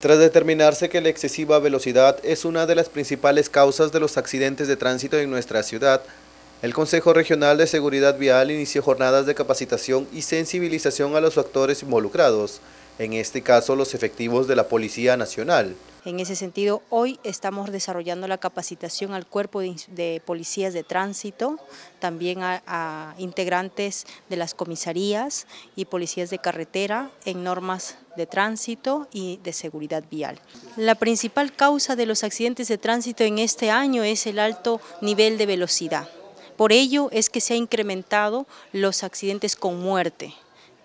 Tras determinarse que la excesiva velocidad es una de las principales causas de los accidentes de tránsito en nuestra ciudad, el Consejo Regional de Seguridad Vial inició jornadas de capacitación y sensibilización a los actores involucrados, en este caso los efectivos de la Policía Nacional. En ese sentido, hoy estamos desarrollando la capacitación al cuerpo de, policías de tránsito, también a, integrantes de las comisarías y policías de carretera en normas de tránsito y de seguridad vial. La principal causa de los accidentes de tránsito en este año es el alto nivel de velocidad. Por ello es que se han incrementado los accidentes con muerte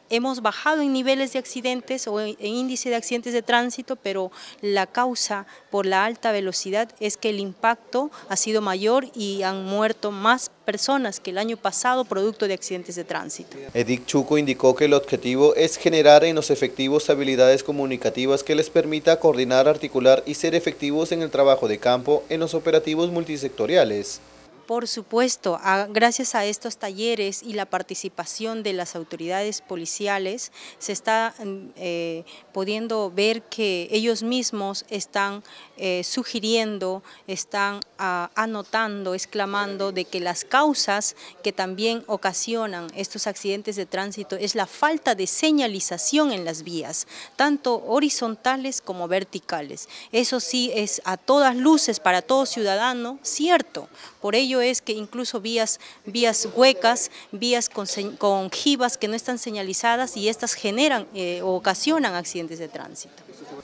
hemos bajado en niveles de accidentes o en e índice de accidentes de tránsito, pero la causa por la alta velocidad es que el impacto ha sido mayor y han muerto más personas que el año pasado producto de accidentes de tránsito. Edith Chuco indicó que el objetivo es generar en los efectivos habilidades comunicativas que les permita coordinar, articular y ser efectivos en el trabajo de campo en los operativos multisectoriales. Por supuesto, gracias a estos talleres y la participación de las autoridades policiales, se está mm, eh, pudiendo ver que ellos mismos están eh, sugiriendo, están anotando, exclamando de que las causas que también ocasionan estos accidentes de tránsito es la falta de señalización en las vías, tanto horizontales como verticales. Eso sí es a todas luces para todo ciudadano cierto. Por ello, es que incluso vías, vías huecas, vías con, con que no están señalizadas y estas generan o eh, ocasionan accidentes de tránsito.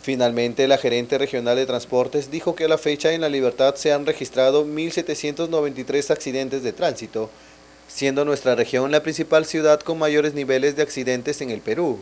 Finalmente, la gerente regional de transportes dijo que a la fecha en La Libertad se han registrado 1.793 accidentes de tránsito, siendo nuestra región la principal ciudad con mayores niveles de accidentes en el Perú.